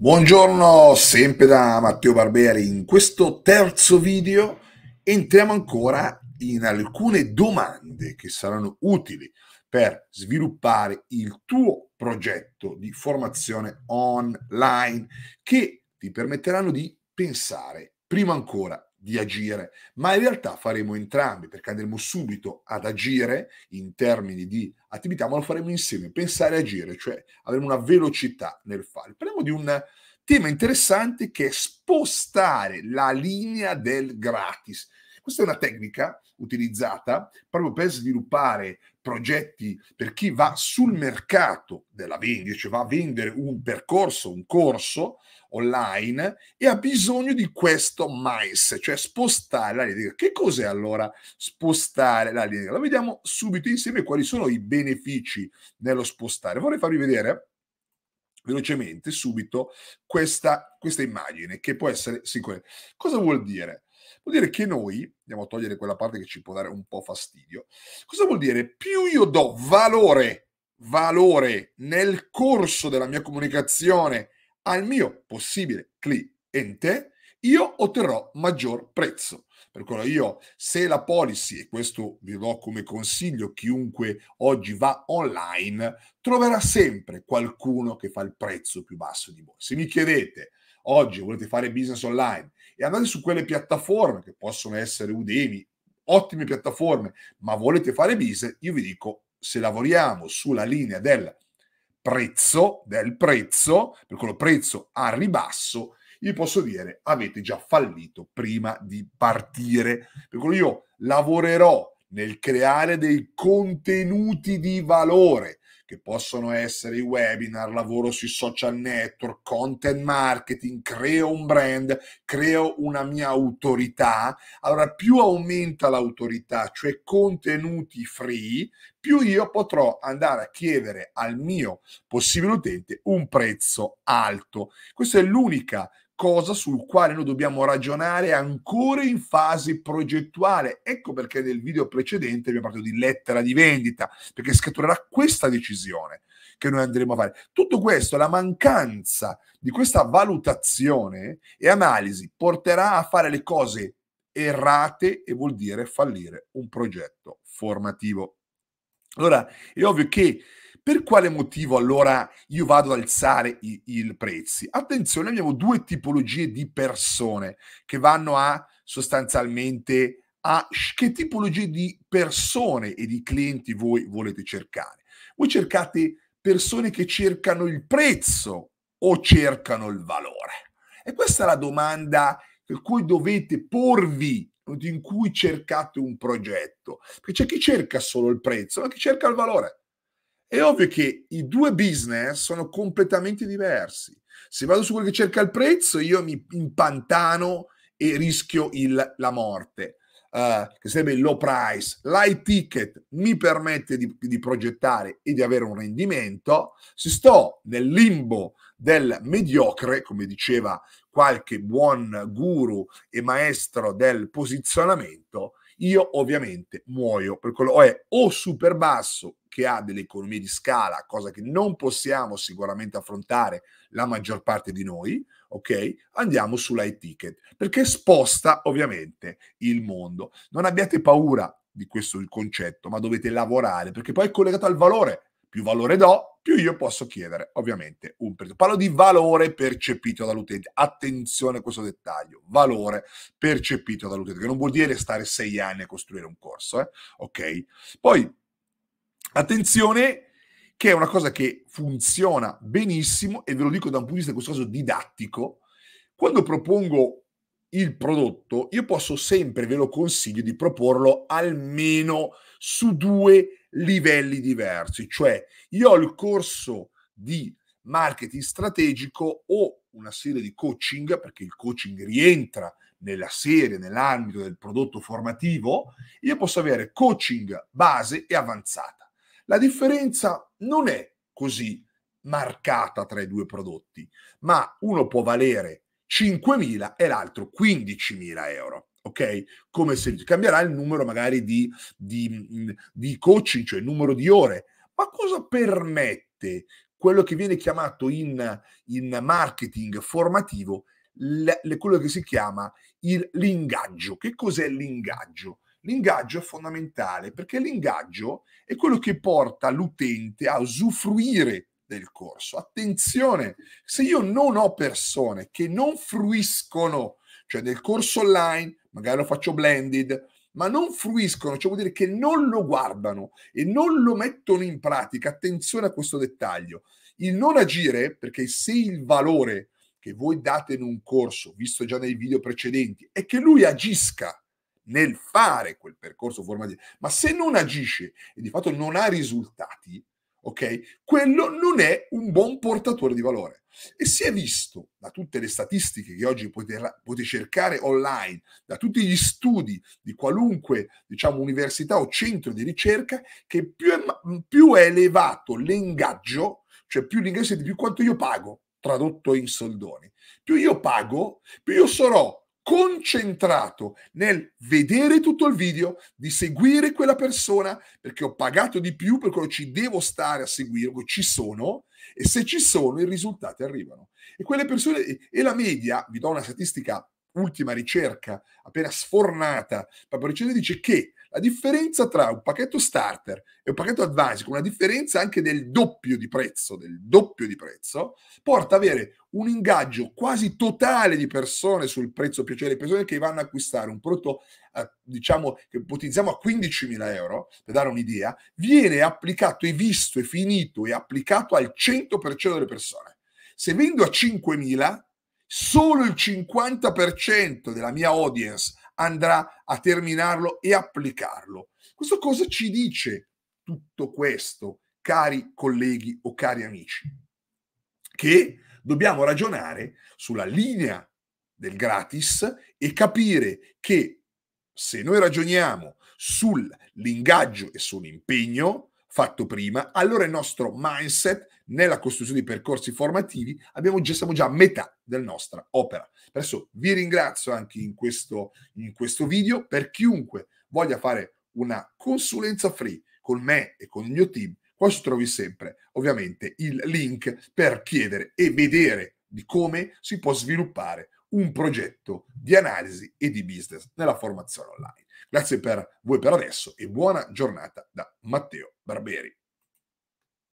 Buongiorno, sempre da Matteo Barberi. In questo terzo video entriamo ancora in alcune domande che saranno utili per sviluppare il tuo progetto di formazione online che ti permetteranno di pensare prima ancora di agire, ma in realtà faremo entrambi perché andremo subito ad agire in termini di attività, ma lo faremo insieme, pensare e agire, cioè avremo una velocità nel fare. Parliamo di un tema interessante che è spostare la linea del gratis. Questa è una tecnica utilizzata proprio per sviluppare progetti per chi va sul mercato della vendita, cioè va a vendere un percorso, un corso, online e ha bisogno di questo mais, cioè spostare la linea. Che cos'è allora spostare la linea? La vediamo subito insieme quali sono i benefici nello spostare. Vorrei farvi vedere velocemente subito questa, questa immagine che può essere sicura. Cosa vuol dire? Vuol dire che noi, andiamo a togliere quella parte che ci può dare un po' fastidio, cosa vuol dire? Più io do valore, valore nel corso della mia comunicazione al mio possibile cliente, io otterrò maggior prezzo. Per quello io, se la policy, e questo vi do come consiglio, chiunque oggi va online, troverà sempre qualcuno che fa il prezzo più basso di voi. Se mi chiedete oggi volete fare business online e andate su quelle piattaforme che possono essere Udemy, ottime piattaforme, ma volete fare business, io vi dico se lavoriamo sulla linea del prezzo, del prezzo, per quello prezzo a ribasso, vi posso dire avete già fallito prima di partire. Per quello io lavorerò nel creare dei contenuti di valore che possono essere i webinar, lavoro sui social network, content marketing, creo un brand, creo una mia autorità. Allora più aumenta l'autorità, cioè contenuti free, più io potrò andare a chiedere al mio possibile utente un prezzo alto. Questa è l'unica cosa sul quale noi dobbiamo ragionare ancora in fase progettuale. Ecco perché nel video precedente abbiamo parlato di lettera di vendita, perché scaturerà questa decisione che noi andremo a fare. Tutto questo, la mancanza di questa valutazione e analisi porterà a fare le cose errate e vuol dire fallire un progetto formativo. Allora è ovvio che per quale motivo allora io vado ad alzare i, i prezzi? Attenzione, abbiamo due tipologie di persone che vanno a sostanzialmente a che tipologie di persone e di clienti voi volete cercare. Voi cercate persone che cercano il prezzo o cercano il valore? E questa è la domanda per cui dovete porvi in cui cercate un progetto. Perché c'è chi cerca solo il prezzo, ma chi cerca il valore. È ovvio che i due business sono completamente diversi. Se vado su quello che cerca il prezzo, io mi impantano e rischio il, la morte. Uh, che sarebbe il low price, l'high ticket mi permette di, di progettare e di avere un rendimento. Se sto nel limbo del mediocre, come diceva qualche buon guru e maestro del posizionamento, io ovviamente muoio per quello o è o super basso che ha delle economie di scala, cosa che non possiamo sicuramente affrontare la maggior parte di noi, ok? Andiamo sulla ticket perché sposta ovviamente il mondo. Non abbiate paura di questo concetto, ma dovete lavorare perché poi è collegato al valore più valore do, più io posso chiedere ovviamente un prezzo. Parlo di valore percepito dall'utente. Attenzione a questo dettaglio: valore percepito dall'utente, che non vuol dire stare sei anni a costruire un corso. Eh? Ok? Poi attenzione che è una cosa che funziona benissimo e ve lo dico da un punto di vista in questo caso didattico. Quando propongo il prodotto, io posso sempre, ve lo consiglio, di proporlo almeno su due livelli diversi, cioè io ho il corso di marketing strategico o una serie di coaching, perché il coaching rientra nella serie, nell'ambito del prodotto formativo, io posso avere coaching base e avanzata. La differenza non è così marcata tra i due prodotti, ma uno può valere 5.000 e l'altro 15.000 euro ok? Come se cambierà il numero magari di, di, di coaching, cioè il numero di ore. Ma cosa permette quello che viene chiamato in, in marketing formativo le, le, quello che si chiama il, l'ingaggio. Che cos'è l'ingaggio? L'ingaggio è fondamentale perché l'ingaggio è quello che porta l'utente a usufruire del corso. Attenzione, se io non ho persone che non fruiscono, cioè del corso online, magari lo faccio blended, ma non fruiscono, cioè vuol dire che non lo guardano e non lo mettono in pratica. Attenzione a questo dettaglio. Il non agire, perché se il valore che voi date in un corso, visto già nei video precedenti, è che lui agisca nel fare quel percorso formativo, ma se non agisce e di fatto non ha risultati, ok? Quello non è un buon portatore di valore. E si è visto da tutte le statistiche che oggi potete, cercare online, da tutti gli studi di qualunque diciamo, università o centro di ricerca, che più è, più è elevato l'ingaggio, cioè più l'ingaggio di più quanto io pago, tradotto in soldoni, più io pago, più io sarò concentrato nel vedere tutto il video, di seguire quella persona, perché ho pagato di più, per quello ci devo stare a seguire, ci sono, e se ci sono i risultati arrivano. E quelle persone, e la media, vi do una statistica ultima ricerca appena sfornata, proprio recente, dice che la differenza tra un pacchetto starter e un pacchetto advanced, con una differenza anche del doppio di prezzo, del doppio di prezzo, porta ad avere un ingaggio quasi totale di persone sul prezzo piacere, persone che vanno a acquistare un prodotto, eh, diciamo, che ipotizziamo a 15.000 euro, per dare un'idea, viene applicato e visto e finito e applicato al 100% delle persone. Se vendo a 5.000, solo il 50% della mia audience andrà a terminarlo e applicarlo. Questo cosa ci dice tutto questo, cari colleghi o cari amici? Che dobbiamo ragionare sulla linea del gratis e capire che se noi ragioniamo sull'ingaggio e sull'impegno fatto prima, allora il nostro mindset nella costruzione di percorsi formativi, abbiamo già, siamo già a metà della nostra opera. Adesso vi ringrazio anche in questo, in questo video. Per chiunque voglia fare una consulenza free con me e con il mio team, qua ci trovi sempre ovviamente il link per chiedere e vedere di come si può sviluppare un progetto di analisi e di business nella formazione online. Grazie per voi per adesso e buona giornata da Matteo Barberi.